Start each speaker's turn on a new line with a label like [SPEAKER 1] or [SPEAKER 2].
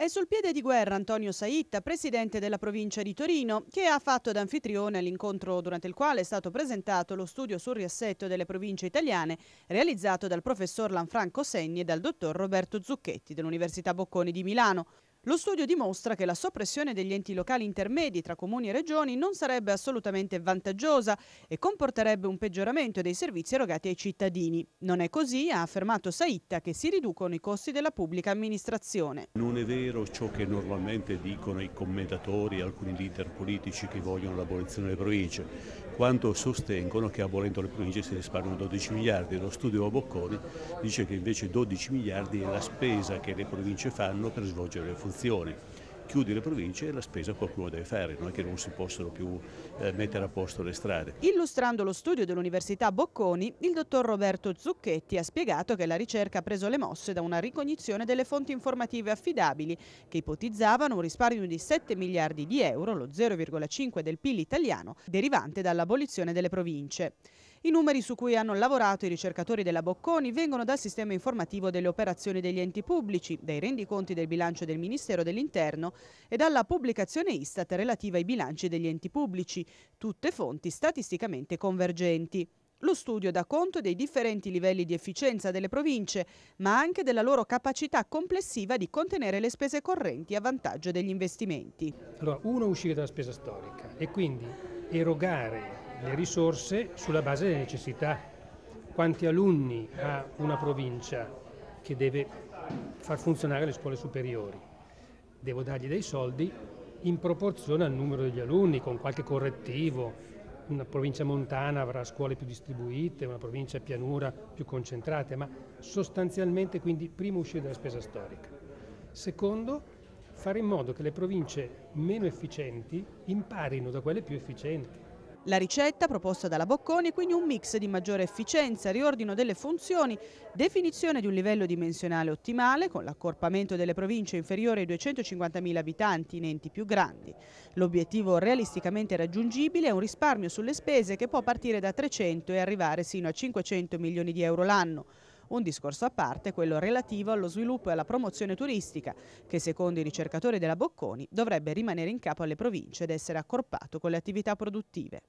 [SPEAKER 1] È sul piede di guerra Antonio Saitta, presidente della provincia di Torino, che ha fatto da anfitrione all'incontro durante il quale è stato presentato lo studio sul riassetto delle province italiane realizzato dal professor Lanfranco Segni e dal dottor Roberto Zucchetti dell'Università Bocconi di Milano. Lo studio dimostra che la soppressione degli enti locali intermedi tra comuni e regioni non sarebbe assolutamente vantaggiosa e comporterebbe un peggioramento dei servizi erogati ai cittadini. Non è così, ha affermato Saitta, che si riducono i costi della pubblica amministrazione.
[SPEAKER 2] Non è vero ciò che normalmente dicono i commentatori, alcuni leader politici che vogliono l'abolizione delle province quanto sostengono che abolendo le province si risparmiano 12 miliardi. Lo studio Bocconi dice che invece 12 miliardi è la spesa che le province fanno per svolgere le funzioni chiudi le province e la spesa qualcuno deve fare, non è che non si possono più eh, mettere a posto le strade.
[SPEAKER 1] Illustrando lo studio dell'Università Bocconi, il dottor Roberto Zucchetti ha spiegato che la ricerca ha preso le mosse da una ricognizione delle fonti informative affidabili che ipotizzavano un risparmio di 7 miliardi di euro, lo 0,5 del PIL italiano, derivante dall'abolizione delle province. I numeri su cui hanno lavorato i ricercatori della Bocconi vengono dal sistema informativo delle operazioni degli enti pubblici, dai rendiconti del bilancio del Ministero dell'Interno e dalla pubblicazione Istat relativa ai bilanci degli enti pubblici, tutte fonti statisticamente convergenti. Lo studio dà conto dei differenti livelli di efficienza delle province, ma anche della loro capacità complessiva di contenere le spese correnti a vantaggio degli investimenti.
[SPEAKER 3] Allora, uno uscire dalla spesa storica e quindi erogare le risorse sulla base delle necessità. Quanti alunni ha una provincia che deve far funzionare le scuole superiori? Devo dargli dei soldi in proporzione al numero degli alunni, con qualche correttivo. Una provincia montana avrà scuole più distribuite, una provincia pianura più concentrate, ma sostanzialmente quindi primo uscire dalla spesa storica. Secondo, fare in modo che le province meno efficienti imparino da quelle più
[SPEAKER 1] efficienti la ricetta proposta dalla Bocconi è quindi un mix di maggiore efficienza, riordino delle funzioni, definizione di un livello dimensionale ottimale con l'accorpamento delle province inferiori ai 250.000 abitanti in enti più grandi. L'obiettivo realisticamente raggiungibile è un risparmio sulle spese che può partire da 300 e arrivare sino a 500 milioni di euro l'anno. Un discorso a parte è quello relativo allo sviluppo e alla promozione turistica, che secondo i ricercatori della Bocconi dovrebbe rimanere in capo alle province ed essere accorpato con le attività produttive.